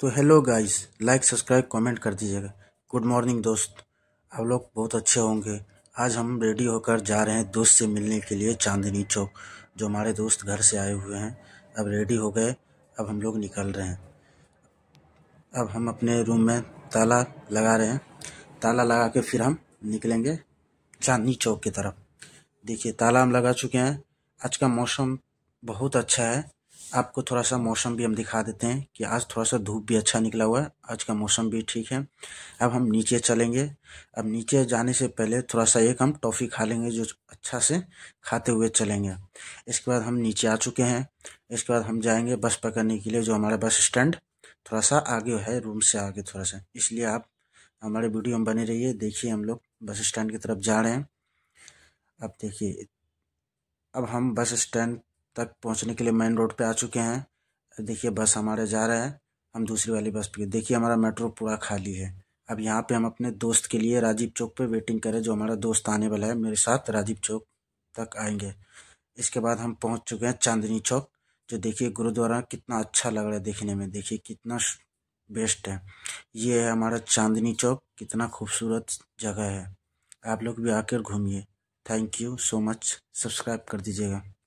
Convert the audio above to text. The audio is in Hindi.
तो hello guys like subscribe comment कर दीजिएगा गुड मॉर्निंग दोस्त आप लोग बहुत अच्छे होंगे आज हम रेडी होकर जा रहे हैं दोस्त से मिलने के लिए चांदनी चौक जो हमारे दोस्त घर से आए हुए हैं अब रेडी हो गए अब हम लोग निकल रहे हैं अब हम अपने रूम में ताला लगा रहे हैं ताला लगा के फिर हम निकलेंगे चांदनी चौक की तरफ देखिए ताला हम लगा चुके हैं आज का मौसम बहुत अच्छा है आपको थोड़ा सा मौसम भी हम दिखा देते हैं कि आज थोड़ा सा धूप भी अच्छा निकला हुआ है आज का मौसम भी ठीक है अब हम नीचे चलेंगे अब नीचे जाने से पहले थोड़ा सा एक हम टॉफ़ी खा लेंगे जो अच्छा से खाते हुए चलेंगे इसके बाद हम नीचे आ चुके हैं इसके बाद हम जाएंगे बस पकड़ने के लिए जो हमारा बस स्टैंड थोड़ा सा आगे है रूम से आगे थोड़ा सा इसलिए आप हमारे वीडियो में बने रहिए देखिए हम लोग बस स्टैंड की तरफ जा रहे हैं अब देखिए अब हम बस स्टैंड तक पहुंचने के लिए मेन रोड पे आ चुके हैं देखिए बस हमारे जा रहे हैं हम दूसरी वाली बस पे देखिए हमारा मेट्रो पूरा खाली है अब यहाँ पे हम अपने दोस्त के लिए राजीव चौक पे वेटिंग करें जो हमारा दोस्त आने वाला है मेरे साथ राजीव चौक तक आएंगे इसके बाद हम पहुँच चुके हैं चांदनी चौक जो देखिए गुरुद्वारा कितना अच्छा लग रहा है देखने में देखिए कितना बेस्ट है ये है हमारा चांदनी चौक कितना खूबसूरत जगह है आप लोग भी आकर घूमिए thank you so much subscribe कर दीजिएगा